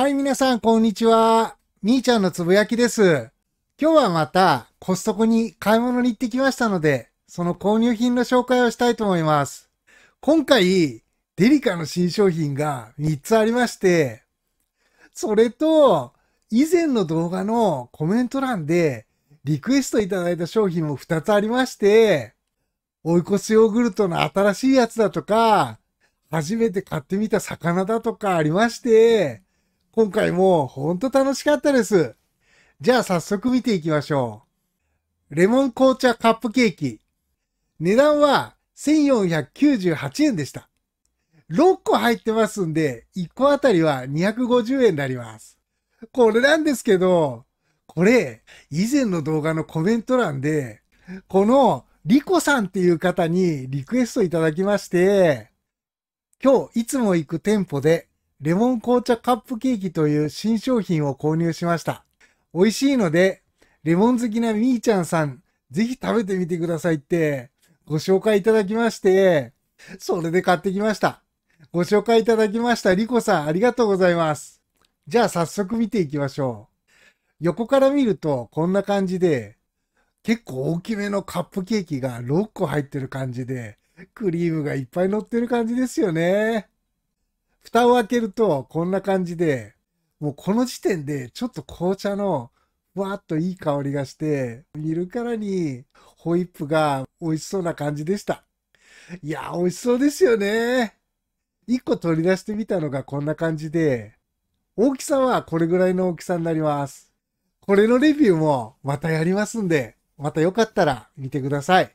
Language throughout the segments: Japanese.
はい、皆さん、こんにちは。みーちゃんのつぶやきです。今日はまた、コストコに買い物に行ってきましたので、その購入品の紹介をしたいと思います。今回、デリカの新商品が3つありまして、それと、以前の動画のコメント欄で、リクエストいただいた商品も2つありまして、追い越しヨーグルトの新しいやつだとか、初めて買ってみた魚だとかありまして、今回もほんと楽しかったです。じゃあ早速見ていきましょう。レモン紅茶カップケーキ。値段は1498円でした。6個入ってますんで、1個あたりは250円になります。これなんですけど、これ、以前の動画のコメント欄で、このリコさんっていう方にリクエストいただきまして、今日いつも行く店舗でレモン紅茶カップケーキという新商品を購入しました。美味しいので、レモン好きなみーちゃんさん、ぜひ食べてみてくださいってご紹介いただきまして、それで買ってきました。ご紹介いただきましたリコさん、ありがとうございます。じゃあ早速見ていきましょう。横から見るとこんな感じで、結構大きめのカップケーキが6個入ってる感じで、クリームがいっぱい乗ってる感じですよね。蓋を開けるとこんな感じで、もうこの時点でちょっと紅茶のふわーっといい香りがして、見るからにホイップが美味しそうな感じでした。いや美味しそうですよね。1個取り出してみたのがこんな感じで、大きさはこれぐらいの大きさになります。これのレビューもまたやりますんで、またよかったら見てください。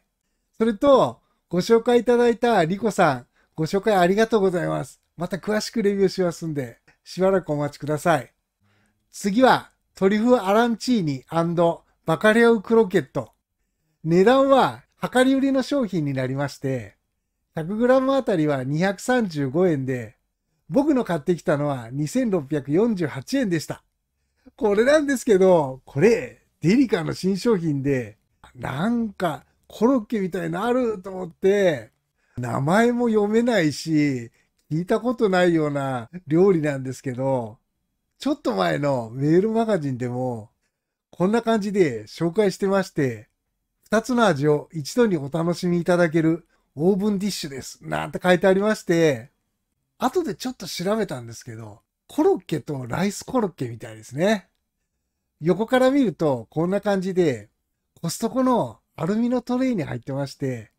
それと、ご紹介いただいたリコさん、ご紹介ありがとうございます。また詳しくレビューしますんで、しばらくお待ちください。次は、トリュフアランチーニバカレオクロケット。値段は、量り売りの商品になりまして、100g あたりは235円で、僕の買ってきたのは2648円でした。これなんですけど、これ、デリカの新商品で、なんかコロッケみたいなのあると思って、名前も読めないし、聞いたことないような料理なんですけど、ちょっと前のメールマガジンでも、こんな感じで紹介してまして、2つの味を一度にお楽しみいただけるオーブンディッシュです。なんて書いてありまして、後でちょっと調べたんですけど、コロッケとライスコロッケみたいですね。横から見るとこんな感じで、コストコのアルミのトレイに入ってまして、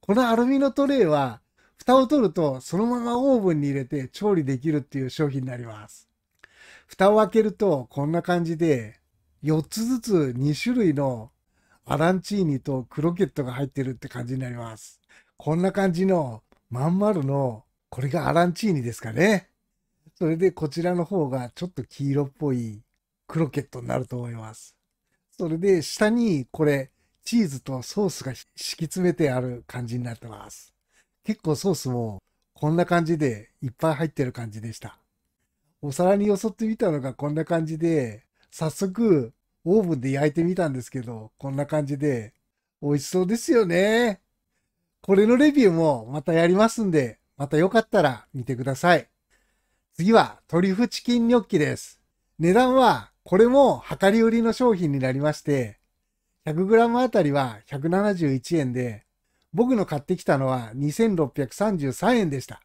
このアルミのトレイは蓋を取るとそのままオーブンに入れて調理できるっていう商品になります。蓋を開けるとこんな感じで4つずつ2種類のアランチーニとクロケットが入ってるって感じになります。こんな感じのまん丸のこれがアランチーニですかね。それでこちらの方がちょっと黄色っぽいクロケットになると思います。それで下にこれチーズとソースが敷き詰めてある感じになってます。結構ソースもこんな感じでいっぱい入ってる感じでした。お皿によそってみたのがこんな感じで、早速オーブンで焼いてみたんですけど、こんな感じで美味しそうですよね。これのレビューもまたやりますんで、またよかったら見てください。次はトリュフチキンニョッキです。値段はこれも量り売りの商品になりまして、100g あたりは171円で、僕の買ってきたのは2633円でした。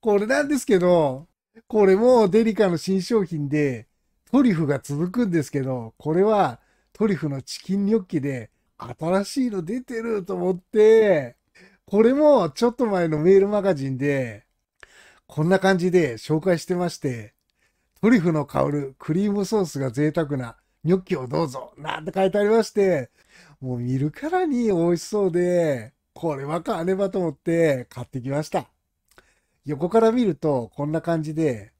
これなんですけど、これもデリカの新商品で、トリュフが続くんですけど、これはトリュフのチキンニョッキで、新しいの出てると思って、これもちょっと前のメールマガジンで、こんな感じで紹介してまして、トリュフの香るクリームソースが贅沢なニョッキをどうぞなんて書いてありまして、もう見るからに美味しそうで、これは買わねばと思って買ってきました。横から見るとこんな感じで、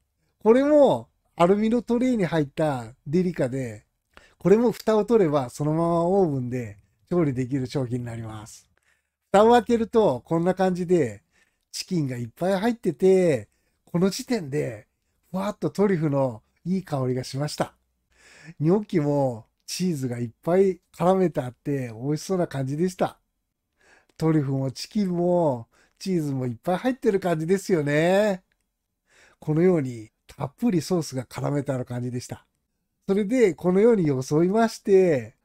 これもアルミのトレイに入ったデリカで、これも蓋を取ればそのままオーブンで調理できる商品になります。蓋を開けるとこんな感じでチキンがいっぱい入ってて、この時点でふわっとトリュフのいい香りがしました。ニョッキもチーズがいっぱい絡めてあって美味しそうな感じでした。トリュフもチキンもチーズもいっぱい入ってる感じですよね。このようにたっぷりソースが絡めてある感じでした。それでこのように装いまして、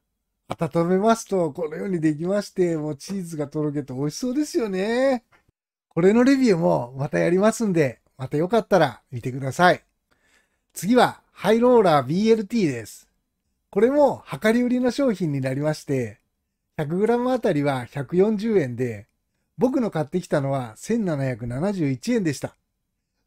温めますとこのようにできまして、もうチーズがとろけて美味しそうですよね。これのレビューもまたやりますんで、またよかったら見てください。次はハイローラー BLT です。これも量り売りの商品になりまして、100g あたりは140円で、僕の買ってきたのは1771円でした。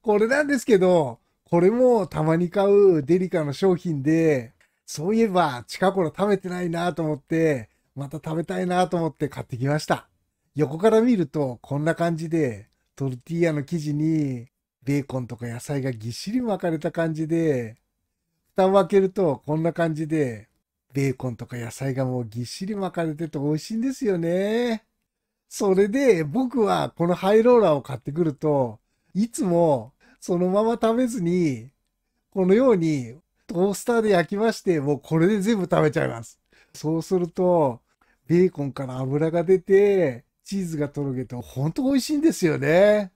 これなんですけど、これもたまに買うデリカの商品で、そういえば近頃食べてないなと思って、また食べたいなと思って買ってきました。横から見るとこんな感じで、トルティーヤの生地にベーコンとか野菜がぎっしり巻かれた感じで、蓋を開けるとこんな感じで、ベーコンとか野菜がもうぎっしり巻かれてて美味しいんですよね。それで僕はこのハイローラーを買ってくると、いつもそのまま食べずに、このようにトースターで焼きまして、もうこれで全部食べちゃいます。そうすると、ベーコンから油が出て、チーズがとろけて、ほんと美味しいんですよね。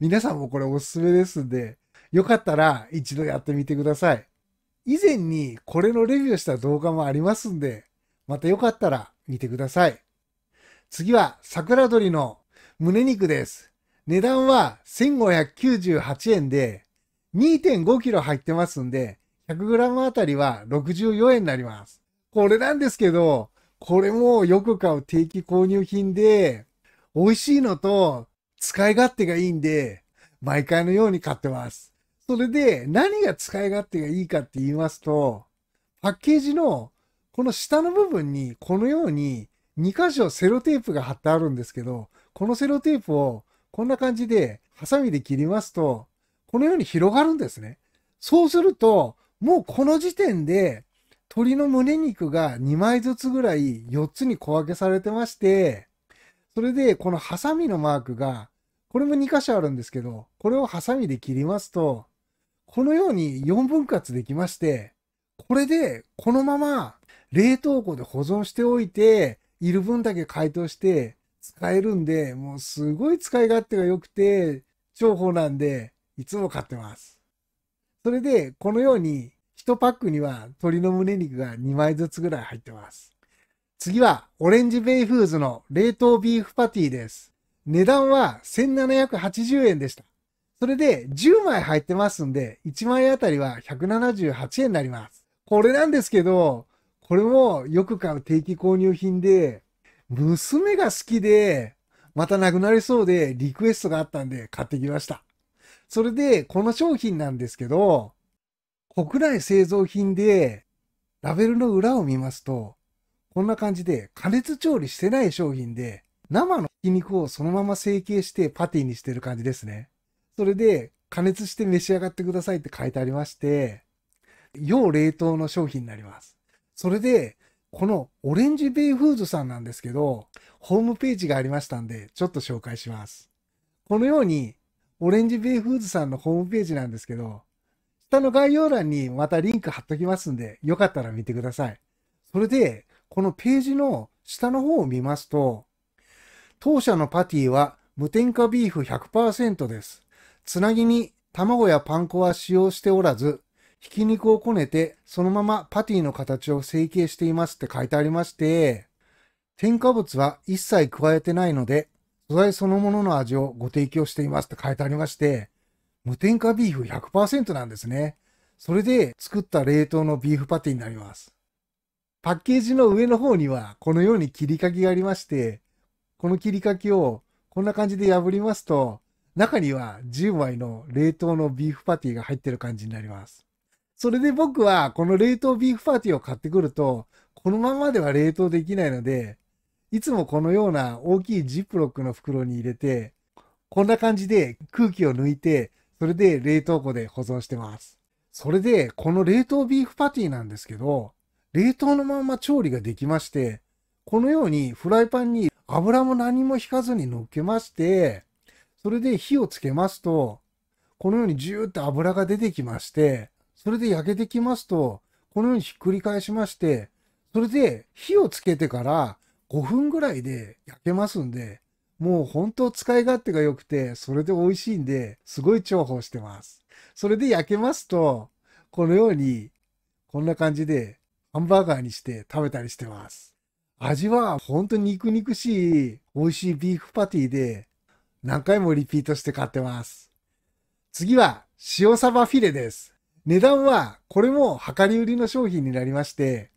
皆さんもこれおすすめですんで、よかったら一度やってみてください。以前にこれのレビューした動画もありますんで、またよかったら見てください。次は桜鶏の胸肉です。値段は1598円で、2.5キロ入ってますんで、100g あたりは64円になります。これなんですけど、これもよく買う定期購入品で、美味しいのと使い勝手がいいんで、毎回のように買ってます。それで、何が使い勝手がいいかって言いますと、パッケージのこの下の部分にこのように2箇所セロテープが貼ってあるんですけど、このセロテープをこんな感じでハサミで切りますと、このように広がるんですね。そうすると、もうこの時点で鶏の胸肉が2枚ずつぐらい4つに小分けされてまして、それでこのハサミのマークが、これも2箇所あるんですけど、これをハサミで切りますと、このように4分割できまして、これでこのまま冷凍庫で保存しておいて、いる分だけ解凍して使えるんで、もうすごい使い勝手が良くて、重宝なんで、いつも買ってます。それで、このように1パックには鶏の胸肉が2枚ずつぐらい入ってます。次は、オレンジベイフーズの冷凍ビーフパティです。値段は1780円でした。それで10枚入ってますんで、1枚あたりは178円になります。これなんですけど、これもよく買う定期購入品で、娘が好きで、またなくなりそうでリクエストがあったんで買ってきました。それで、この商品なんですけど、国内製造品で、ラベルの裏を見ますと、こんな感じで加熱調理してない商品で、生のひき肉をそのまま成形してパティにしてる感じですね。それで、加熱して召し上がってくださいって書いてありまして、要冷凍の商品になります。それで、このオレンジベイフーズさんなんですけど、ホームページがありましたんで、ちょっと紹介します。このように、オレンジベイフーズさんのホームページなんですけど、下の概要欄にまたリンク貼っときますんで、よかったら見てください。それで、このページの下の方を見ますと、当社のパティは無添加ビーフ100%です。つなぎに卵やパン粉は使用しておらず、ひき肉をこねて、そのままパティの形を成形していますって書いてありまして、添加物は一切加えてないので、素材そのものの味をご提供していますって書いてありまして、無添加ビーフ100%なんですね。それで作った冷凍のビーフパティになります。パッケージの上の方にはこのように切り欠きがありまして、この切り欠きをこんな感じで破りますと、中には10枚の冷凍のビーフパティが入ってる感じになります。それで僕はこの冷凍ビーフパティを買ってくると、このままでは冷凍できないので、いつもこのような大きいジップロックの袋に入れて、こんな感じで空気を抜いて、それで冷凍庫で保存してます。それで、この冷凍ビーフパティなんですけど、冷凍のまま調理ができまして、このようにフライパンに油も何も引かずに乗っけまして、それで火をつけますと、このようにジューッと油が出てきまして、それで焼けてきますと、このようにひっくり返しまして、それで火をつけてから5分ぐらいで焼けますんで、もう本当使い勝手が良くて、それで美味しいんで、すごい重宝してます。それで焼けますと、このように、こんな感じでハンバーガーにして食べたりしてます。味は本当に肉肉しい美味しいビーフパティで、何回もリピートして買ってます。次は塩サバフィレです。値段はこれも量り売りの商品になりまして、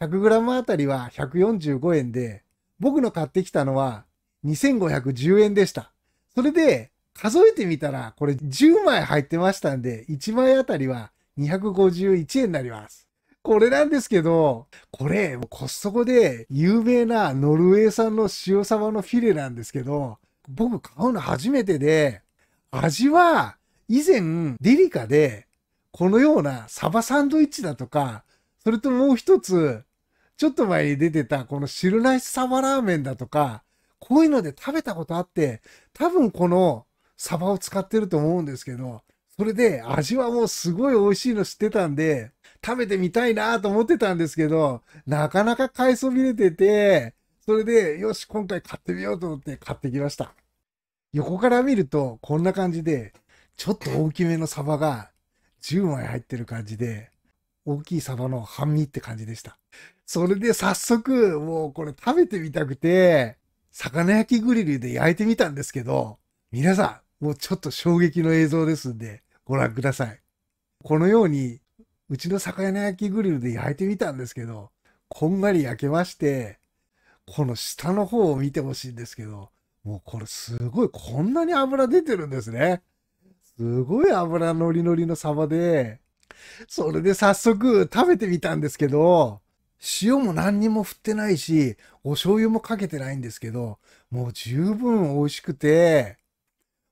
100g あたりは145円で、僕の買ってきたのは2510円でした。それで数えてみたらこれ10枚入ってましたんで、1枚あたりは251円になります。これなんですけど、これコストコで有名なノルウェー産の塩サバのフィレなんですけど、僕買うの初めてで、味は以前リリカでこのようなサバサンドイッチだとか、それともう一つ、ちょっと前に出てたこの汁なしサバラーメンだとか、こういうので食べたことあって、多分このサバを使ってると思うんですけど、それで味はもうすごい美味しいの知ってたんで、食べてみたいなと思ってたんですけど、なかなか買いそびれてて、それで、よし、今回買ってみようと思って買ってきました。横から見ると、こんな感じで、ちょっと大きめのサバが10枚入ってる感じで、大きいサバの半身って感じでした。それで早速、もうこれ食べてみたくて、魚焼きグリルで焼いてみたんですけど、皆さん、もうちょっと衝撃の映像ですんで、ご覧ください。このように、うちの魚焼きグリルで焼いてみたんですけど、こんがり焼けまして、この下の方を見てほしいんですけど、もうこれすごい、こんなに油出てるんですね。すごい油のりのりのサバで、それで早速食べてみたんですけど、塩も何にも振ってないし、お醤油もかけてないんですけど、もう十分美味しくて、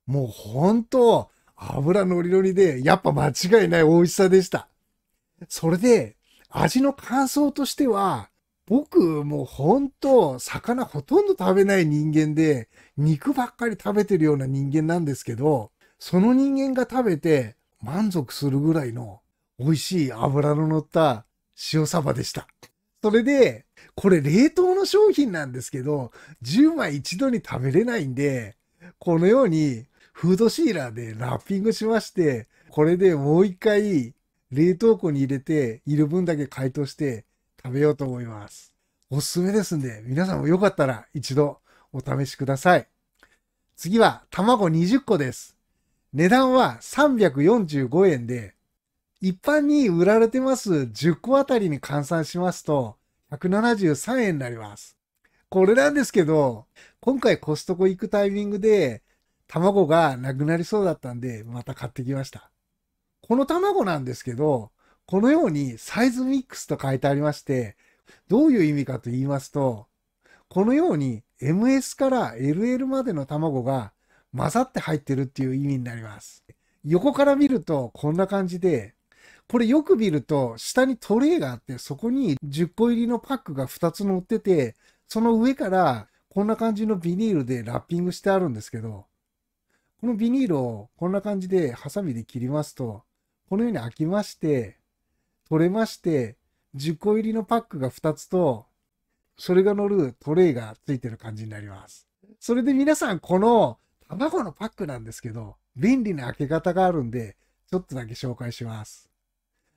もうほんと油のりのりで、やっぱ間違いない美味しさでした。それで、味の感想としては、僕もう本当、魚ほとんど食べない人間で、肉ばっかり食べてるような人間なんですけど、その人間が食べて満足するぐらいの美味しい脂の乗った塩サバでした。それで、これ冷凍の商品なんですけど、10枚一度に食べれないんで、このようにフードシーラーでラッピングしまして、これでもう一回冷凍庫に入れて、いる分だけ解凍して、食べようと思います。おすすめですんで、皆さんもよかったら一度お試しください。次は卵20個です。値段は345円で、一般に売られてます10個あたりに換算しますと、173円になります。これなんですけど、今回コストコ行くタイミングで、卵がなくなりそうだったんで、また買ってきました。この卵なんですけど、このようにサイズミックスと書いてありまして、どういう意味かと言いますと、このように MS から LL までの卵が混ざって入ってるっていう意味になります。横から見るとこんな感じで、これよく見ると下にトレイがあってそこに10個入りのパックが2つ乗ってて、その上からこんな感じのビニールでラッピングしてあるんですけど、このビニールをこんな感じでハサミで切りますと、このように開きまして、取れまして、10個入りのパックが2つと、それが乗るトレイがついてる感じになります。それで皆さん、この卵のパックなんですけど、便利な開け方があるんで、ちょっとだけ紹介します。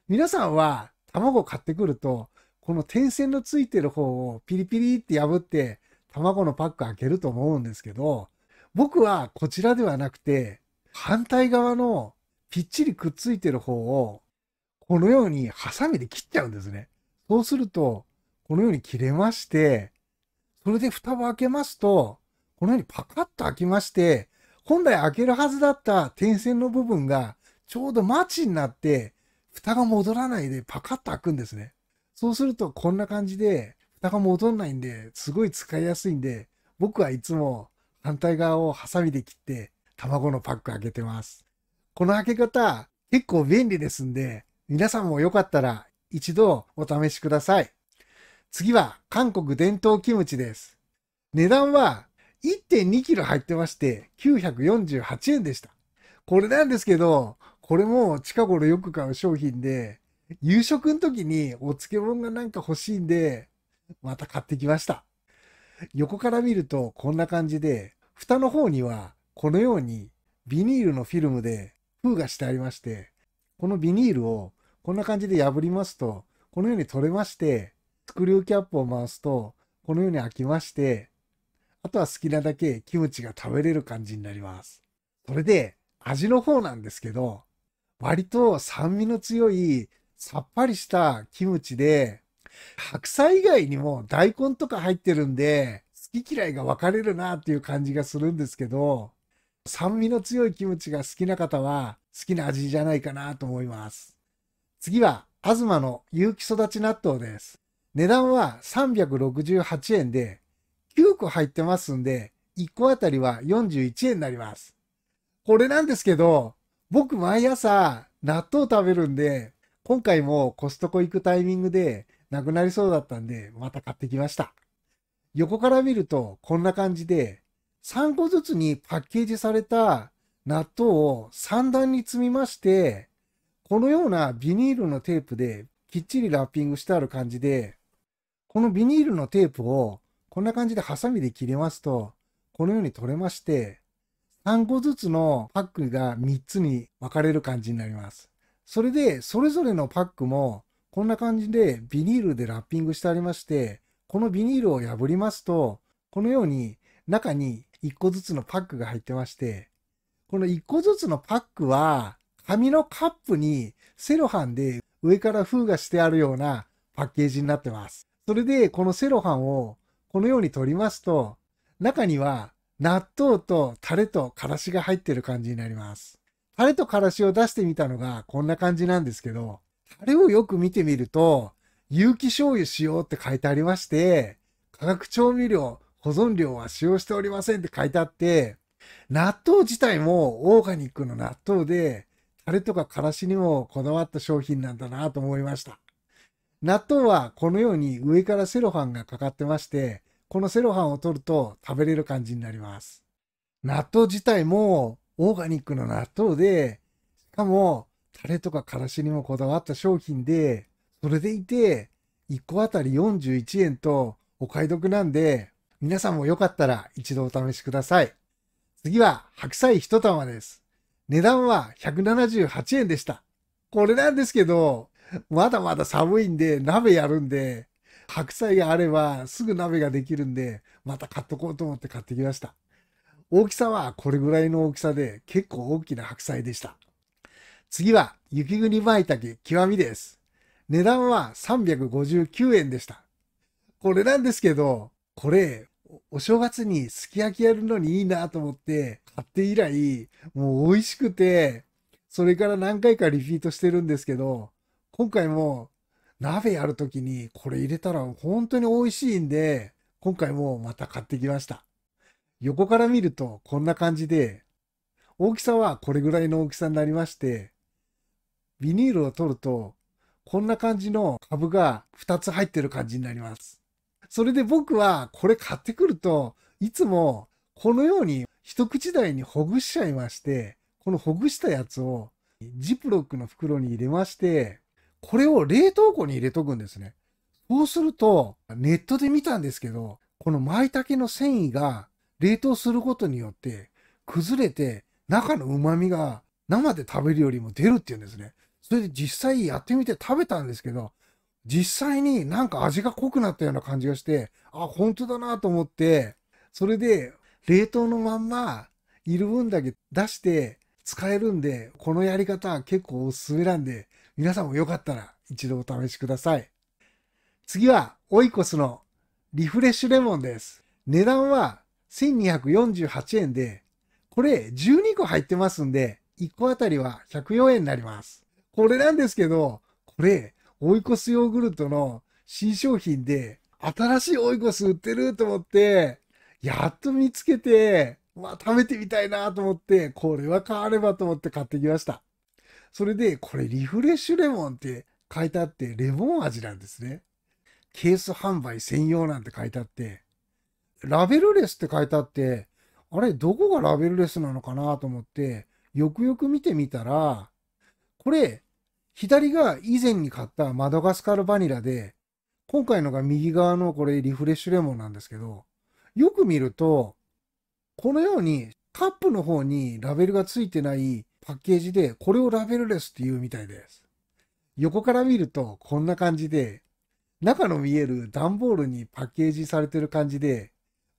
皆さんは卵買ってくると、この点線のついてる方をピリピリって破って、卵のパック開けると思うんですけど、僕はこちらではなくて、反対側のぴっちりくっついてる方をこのようにハサミで切っちゃうんですね。そうすると、このように切れまして、それで蓋を開けますと、このようにパカッと開きまして、本来開けるはずだった点線の部分が、ちょうどマチになって、蓋が戻らないでパカッと開くんですね。そうすると、こんな感じで、蓋が戻んないんで、すごい使いやすいんで、僕はいつも反対側をハサミで切って、卵のパック開けてます。この開け方、結構便利ですんで、皆さんもよかったら一度お試しください。次は韓国伝統キムチです。値段は 1.2kg 入ってまして948円でした。これなんですけど、これも近頃よく買う商品で、夕食の時にお漬物がなんか欲しいんで、また買ってきました。横から見るとこんな感じで、蓋の方にはこのようにビニールのフィルムで封がしてありまして、このビニールをこんな感じで破りますと、このように取れまして、スクリューキャップを回すと、このように開きまして、あとは好きなだけキムチが食べれる感じになります。それで、味の方なんですけど、割と酸味の強いさっぱりしたキムチで、白菜以外にも大根とか入ってるんで、好き嫌いが分かれるなっていう感じがするんですけど、酸味の強いキムチが好きな方は好きな味じゃないかなと思います。次は、東の有機育ち納豆です。値段は368円で、9個入ってますんで、1個あたりは41円になります。これなんですけど、僕毎朝納豆食べるんで、今回もコストコ行くタイミングでなくなりそうだったんで、また買ってきました。横から見るとこんな感じで、3個ずつにパッケージされた納豆を3段に積みまして、このようなビニールのテープできっちりラッピングしてある感じで、このビニールのテープをこんな感じでハサミで切れますと、このように取れまして、3個ずつのパックが3つに分かれる感じになります。それで、それぞれのパックもこんな感じでビニールでラッピングしてありまして、このビニールを破りますと、このように中に1個ずつのパックが入ってまして、この1個ずつのパックは、紙のカップにセロハンで上から封がしてあるようなパッケージになってます。それで、このセロハンをこのように取りますと、中には納豆とタレとからしが入ってる感じになります。タレとからしを出してみたのがこんな感じなんですけど、タレをよく見てみると、有機醤油使用って書いてありまして、化学調味料保存料は使用しておりませんって書いてあって、納豆自体もオーガニックの納豆で、タレとかからしにもこだわった商品なんだなと思いました。納豆はこのように上からセロハンがかかってまして、このセロハンを取ると食べれる感じになります。納豆自体もオーガニックの納豆で、しかもタレとかからしにもこだわった商品で、それでいて、1個あたり41円とお買い得なんで、皆さんもよかったら一度お試しください。次は白菜一玉です。値段は178円でした。これなんですけど、まだまだ寒いんで鍋やるんで、白菜があればすぐ鍋ができるんで、また買っとこうと思って買ってきました。大きさはこれぐらいの大きさで結構大きな白菜でした。次は雪国舞茸極みです。値段は359円でした。これなんですけど、これ、お正月にすき焼きやるのにいいなと思って買って以来、もう美味しくて、それから何回かリピートしてるんですけど、今回も鍋やるときにこれ入れたら本当に美味しいんで、今回もまた買ってきました。横から見るとこんな感じで、大きさはこれぐらいの大きさになりまして、ビニールを取るとこんな感じの株が2つ入ってる感じになります。それで僕はこれ買ってくると、いつもこのように一口大にほぐしちゃいまして、このほぐしたやつをジプロックの袋に入れまして、これを冷凍庫に入れとくんですね。そうすると、ネットで見たんですけど、この舞茸の繊維が冷凍することによって崩れて中の旨味が生で食べるよりも出るっていうんですね。それで実際やってみて食べたんですけど、実際になんか味が濃くなったような感じがして、あ、本当だなと思って、それで冷凍のまんまいる分だけ出して使えるんで、このやり方結構おすすめなんで、皆さんもよかったら一度お試しください。次はオイコスのリフレッシュレモンです。値段は1248円で、これ12個入ってますんで、1個あたりは104円になります。これなんですけど、これ追い越すヨーグルトの新商品で、新しい追い越す売ってると思って、やっと見つけて、まあ食べてみたいなと思って、これは変わればと思って買ってきました。それで、これリフレッシュレモンって書いてあって、レモン味なんですね。ケース販売専用なんて書いてあって、ラベルレスって書いてあって、あれ、どこがラベルレスなのかなと思って、よくよく見てみたら、これ、左が以前に買ったマダガスカルバニラで、今回のが右側のこれリフレッシュレモンなんですけど、よく見ると、このようにカップの方にラベルが付いてないパッケージで、これをラベルレスっていうみたいです。横から見るとこんな感じで、中の見える段ボールにパッケージされてる感じで、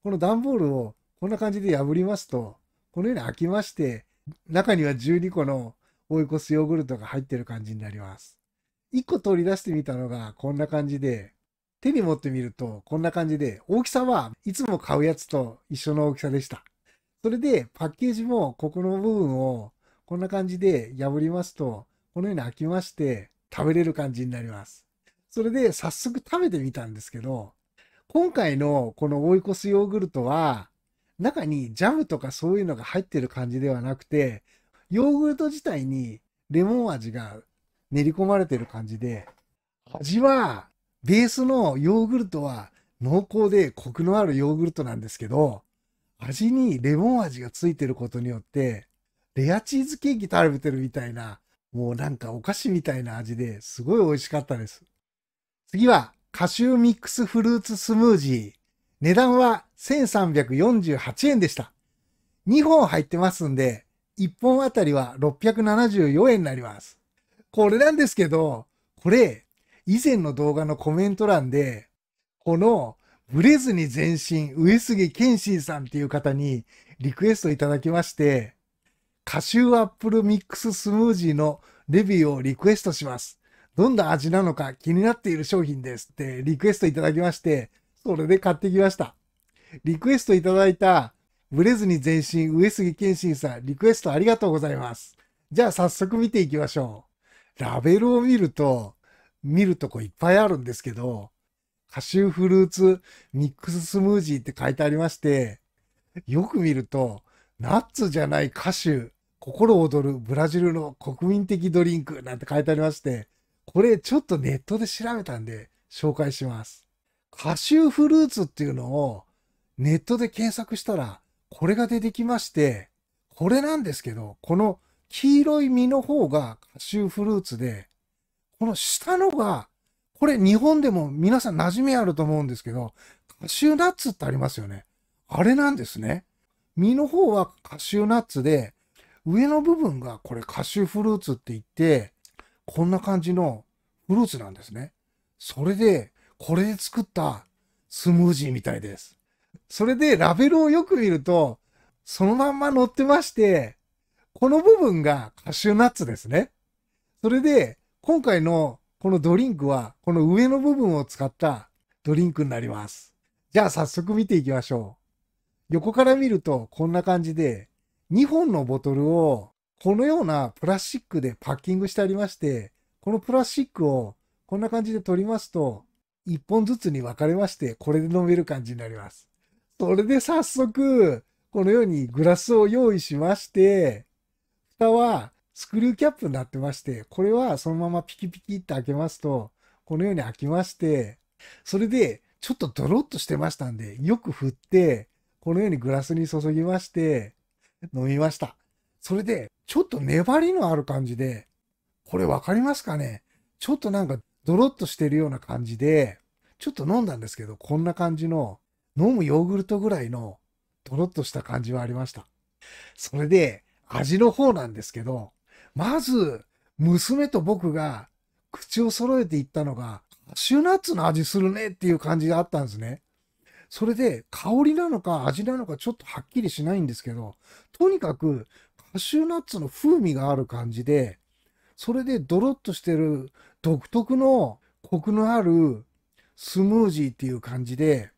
この段ボールをこんな感じで破りますと、このように開きまして、中には12個のオイコスヨーグルトが入ってる感じになります。1個取り出してみたのがこんな感じで、手に持ってみるとこんな感じで、大きさはいつも買うやつと一緒の大きさでした。それでパッケージもここの部分をこんな感じで破りますと、このように開きまして食べれる感じになります。それで早速食べてみたんですけど、今回のこのオイコスヨーグルトは、中にジャムとかそういうのが入ってる感じではなくて、ヨーグルト自体にレモン味が練り込まれてる感じで、味は、ベースのヨーグルトは濃厚でコクのあるヨーグルトなんですけど、味にレモン味がついてることによって、レアチーズケーキ食べてるみたいな、もうなんかお菓子みたいな味ですごい美味しかったです。次は、カシューミックスフルーツスムージー。値段は1348円でした。2本入ってますんで、1本あたりは674円になります。これなんですけど、これ、以前の動画のコメント欄で、この、ブレずに前進、上杉謙信さんっていう方にリクエストいただきまして、カシューアップルミックススムージーのレビューをリクエストします。どんな味なのか気になっている商品ですってリクエストいただきまして、それで買ってきました。リクエストいただいたブレずに前進、上杉謙信さん、リクエストありがとうございます。じゃあ早速見ていきましょう。ラベルを見ると、見るとこいっぱいあるんですけど、カシューフルーツミックススムージーって書いてありまして、よく見ると、ナッツじゃないカシュー、心躍るブラジルの国民的ドリンクなんて書いてありまして、これちょっとネットで調べたんで紹介します。カシューフルーツっていうのをネットで検索したらこれが出てきまして、これなんですけど、この黄色い実の方がカシューフルーツで、この下のが、これ日本でも皆さん馴染みあると思うんですけど、カシューナッツってありますよね。あれなんですね。実の方はカシューナッツで、上の部分がこれカシューフルーツって言って、こんな感じのフルーツなんですね。それで、これで作ったスムージーみたいです。それでラベルをよく見ると、そのまんま載ってまして、この部分がカシューナッツですね。それで、今回のこのドリンクは、この上の部分を使ったドリンクになります。じゃあ早速見ていきましょう。横から見るとこんな感じで、2本のボトルをこのようなプラスチックでパッキングしてありまして、このプラスチックをこんな感じで取りますと、1本ずつに分かれまして、これで飲める感じになります。それで早速、このようにグラスを用意しまして、蓋はスクリューキャップになってまして、これはそのままピキピキって開けますと、このように開きまして、それでちょっとドロッとしてましたんで、よく振って、このようにグラスに注ぎまして、飲みました。それで、ちょっと粘りのある感じで、これわかりますかねちょっとなんかドロッとしてるような感じで、ちょっと飲んだんですけど、こんな感じの飲むヨーグルトぐらいのドロッとした感じはありました。それで味の方なんですけど、まず娘と僕が口を揃えていったのが、カシューナッツの味するねっていう感じがあったんですね。それで香りなのか味なのかちょっとはっきりしないんですけど、とにかくカシューナッツの風味がある感じで、それでドロッとしてる独特のコクのあるスムージーっていう感じで、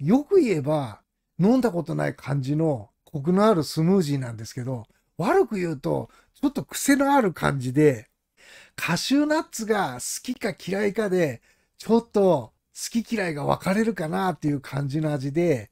よく言えば、飲んだことない感じのコクのあるスムージーなんですけど、悪く言うと、ちょっと癖のある感じで、カシューナッツが好きか嫌いかで、ちょっと好き嫌いが分かれるかなっていう感じの味で、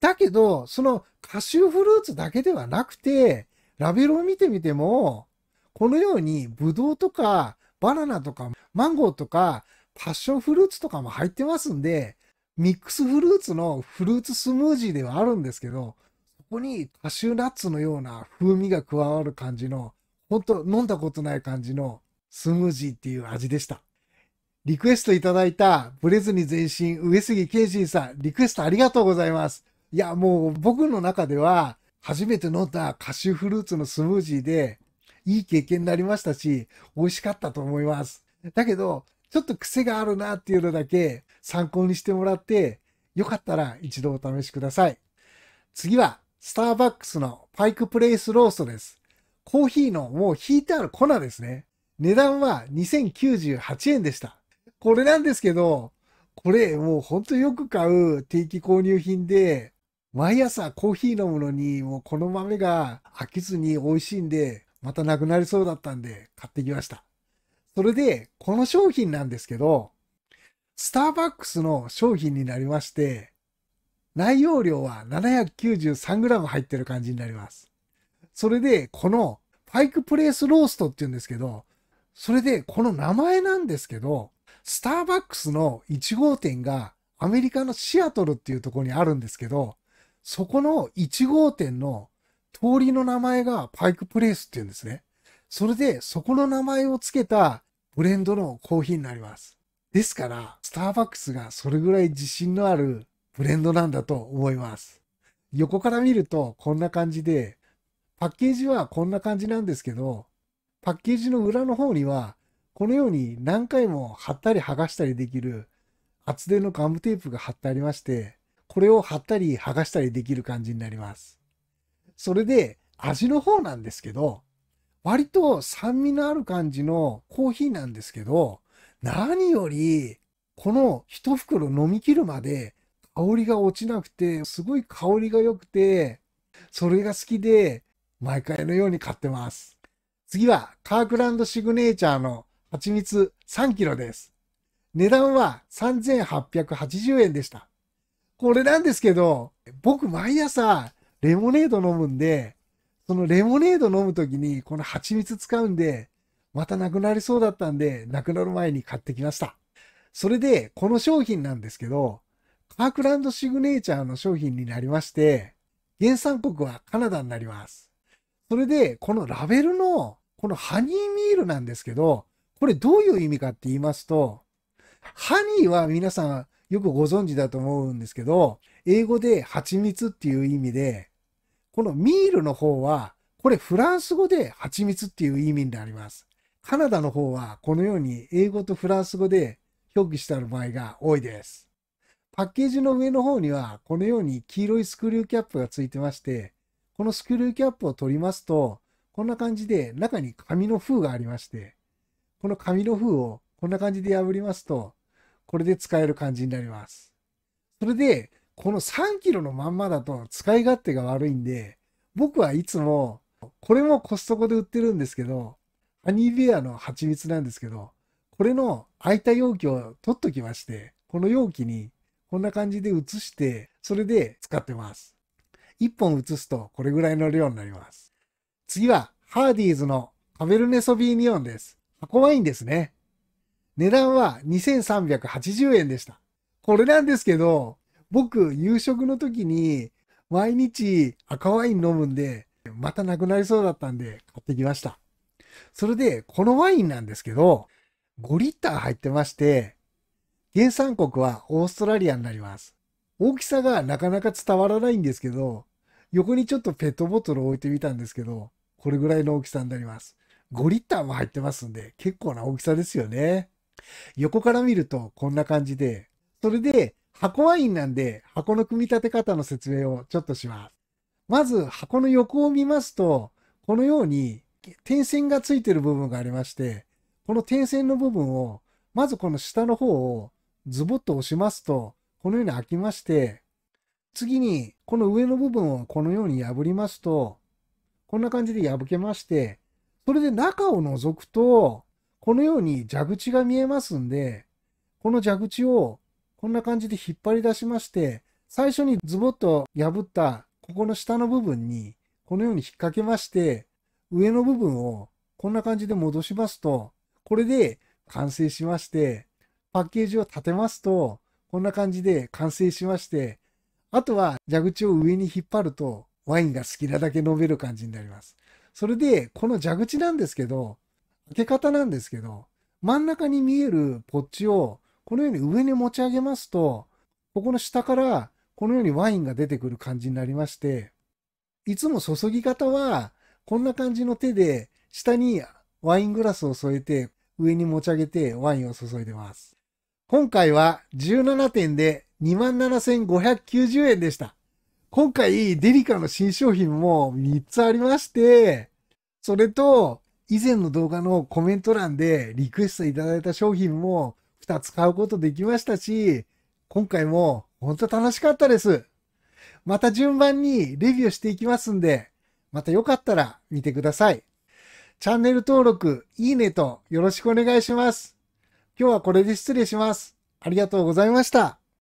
だけど、そのカシューフルーツだけではなくて、ラベルを見てみても、このようにブドウとかバナナとかマンゴーとかパッションフルーツとかも入ってますんで、ミックスフルーツのフルーツスムージーではあるんですけど、そこにカシューナッツのような風味が加わる感じの、ほんと飲んだことない感じのスムージーっていう味でした。リクエストいただいた、ブレずに全身、上杉慶心さん、リクエストありがとうございます。いや、もう僕の中では、初めて飲んだカシューフルーツのスムージーで、いい経験になりましたし、美味しかったと思います。だけど、ちょっと癖があるなっていうのだけ、参考にしてもらって、よかったら一度お試しください。次は、スターバックスのパイクプレイスローストです。コーヒーのもう引いてある粉ですね。値段は2098円でした。これなんですけど、これもうほんとよく買う定期購入品で、毎朝コーヒー飲むのにもうこの豆が飽きずに美味しいんで、またなくなりそうだったんで買ってきました。それで、この商品なんですけど、スターバックスの商品になりまして、内容量は 793g 入ってる感じになります。それで、このパイクプレイスローストって言うんですけど、それで、この名前なんですけど、スターバックスの1号店がアメリカのシアトルっていうところにあるんですけど、そこの1号店の通りの名前がパイクプレイスって言うんですね。それで、そこの名前を付けたブレンドのコーヒーになります。ですから、スターバックスがそれぐらい自信のあるブレンドなんだと思います。横から見るとこんな感じで、パッケージはこんな感じなんですけど、パッケージの裏の方には、このように何回も貼ったり剥がしたりできる厚手のガムテープが貼ってありまして、これを貼ったり剥がしたりできる感じになります。それで味の方なんですけど、割と酸味のある感じのコーヒーなんですけど、何より、この一袋飲み切るまで香りが落ちなくて、すごい香りが良くて、それが好きで、毎回のように買ってます。次は、カークランドシグネーチャーの蜂蜜3キロです。値段は3880円でした。これなんですけど、僕毎朝レモネード飲むんで、そのレモネード飲むときにこの蜂蜜使うんで、またなくなりそうだったんで、なくなる前に買ってきました。それで、この商品なんですけど、カークランドシグネーチャーの商品になりまして、原産国はカナダになります。それで、このラベルの、このハニーミールなんですけど、これどういう意味かって言いますと、ハニーは皆さんよくご存知だと思うんですけど、英語で蜂蜜っていう意味で、このミールの方は、これフランス語で蜂蜜っていう意味になります。カナダの方はこのように英語とフランス語で表記してある場合が多いです。パッケージの上の方にはこのように黄色いスクリューキャップがついてまして、このスクリューキャップを取りますと、こんな感じで中に紙の封がありまして、この紙の封をこんな感じで破りますと、これで使える感じになります。それで、この3 k g のまんまだと使い勝手が悪いんで、僕はいつも、これもコストコで売ってるんですけど、アニベアの蜂蜜なんですけど、これの空いた容器を取っときまして、この容器にこんな感じで移して、それで使ってます。一本移すとこれぐらいの量になります。次は、ハーディーズのカベルネソビーニオンです。箱ワインですね。値段は2380円でした。これなんですけど、僕、夕食の時に毎日赤ワイン飲むんで、またなくなりそうだったんで買ってきました。それで、このワインなんですけど、5リッター入ってまして、原産国はオーストラリアになります。大きさがなかなか伝わらないんですけど、横にちょっとペットボトルを置いてみたんですけど、これぐらいの大きさになります。5リッターも入ってますんで、結構な大きさですよね。横から見るとこんな感じで、それで箱ワインなんで箱の組み立て方の説明をちょっとします。まず箱の横を見ますと、このように点線がついてる部分がありまして、この点線の部分を、まずこの下の方をズボッと押しますと、このように開きまして、次にこの上の部分をこのように破りますと、こんな感じで破けまして、それで中を覗くと、このように蛇口が見えますんで、この蛇口をこんな感じで引っ張り出しまして、最初にズボッと破ったここの下の部分にこのように引っ掛けまして、上の部分をこんな感じで戻しますと、これで完成しまして、パッケージを立てますと、こんな感じで完成しまして、あとは蛇口を上に引っ張ると、ワインが好きなだけ飲める感じになります。それで、この蛇口なんですけど、開け方なんですけど、真ん中に見えるポッチを、このように上に持ち上げますと、ここの下からこのようにワインが出てくる感じになりまして、いつも注ぎ方はこんな感じの手で、下にワイングラスを添えて、上に持ち上げてワインを注いでます。今回は17点で27,590円でした。今回、デリカの新商品も3つありまして、それと、以前の動画のコメント欄でリクエストいただいた商品も2つ買うことできましたし、今回も本当楽しかったです。また順番にレビューしていきますんで、またよかったら見てください。チャンネル登録、いいねとよろしくお願いします。今日はこれで失礼します。ありがとうございました。